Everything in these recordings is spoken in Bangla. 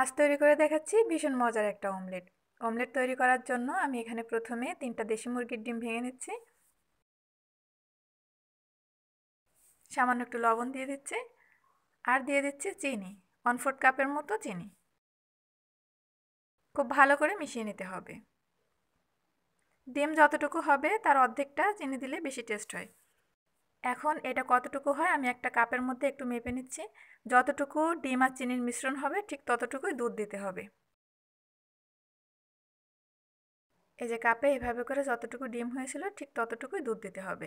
আজ তৈরি করে দেখাচ্ছি ভীষণ মজার একটা অমলেট অমলেট তৈরি করার জন্য আমি এখানে প্রথমে তিনটা দেশি মুরগির ডিম ভেঙে নিচ্ছি সামান্য একটু লবণ দিয়ে দিচ্ছি আর দিয়ে দিচ্ছি চিনি ওয়ান ফোর্থ কাপের মতো চিনি খুব ভালো করে মিশিয়ে নিতে হবে ডিম যতটুকু হবে তার অর্ধেকটা চিনি দিলে বেশি টেস্ট হয় এখন এটা কতটুকু হয় আমি একটা কাপের মধ্যে একটু মেপে নিচ্ছি যতটুকু ডিম আর চিনির মিশ্রণ হবে ঠিক ততটুকুই দুধ দিতে হবে এই যে কাপে এভাবে করে যতটুকু ডিম হয়েছিল ঠিক ততটুকুই দুধ দিতে হবে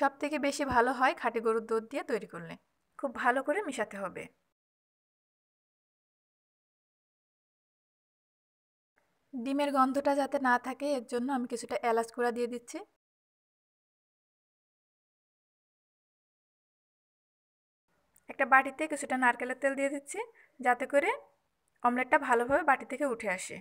সব থেকে বেশি ভালো হয় খাঁটি গরুর দুধ দিয়ে তৈরি করলে খুব ভালো করে মিশাতে হবে ডিমের গন্ধটা যাতে না থাকে এর জন্য আমি কিছুটা এলাচ কুড়া দিয়ে দিচ্ছি একটা বাটিতে কিছুটা নারকেলের তেল দিয়ে দিচ্ছি যাতে করে অমলেটটা ভালোভাবে বাটি থেকে উঠে আসে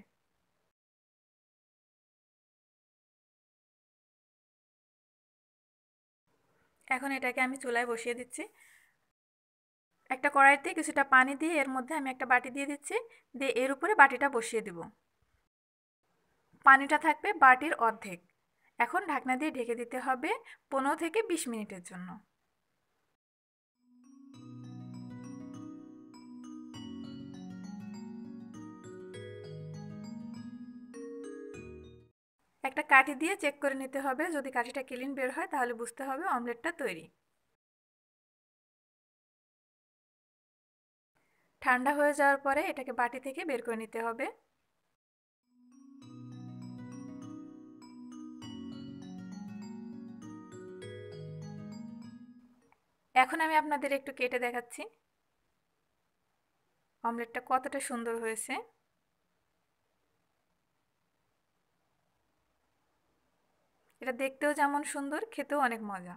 এখন এটাকে আমি চুলায় বসিয়ে দিচ্ছি একটা কড়াইতে কিছুটা পানি দিয়ে এর মধ্যে আমি একটা বাটি দিয়ে দিচ্ছি দিয়ে এর উপরে বাটিটা বসিয়ে দিব পানিটা থাকবে বাটির অর্ধেক এখন ঢাকনা দিয়ে ঢেকে দিতে হবে পনেরো থেকে বিশ মিনিটের জন্য একটা কাঠি দিয়ে চেক করে নিতে হবে যদি কাঠিটা ক্লিন বের হয় তাহলে বুঝতে হবে অমলেটটা তৈরি ঠান্ডা হয়ে যাওয়ার পরে এটাকে বাটি থেকে বের করে নিতে হবে এখন আমি আপনাদের একটু কেটে দেখাচ্ছি অমলেটটা কতটা সুন্দর হয়েছে এটা দেখতেও যেমন সুন্দর খেতেও অনেক মজা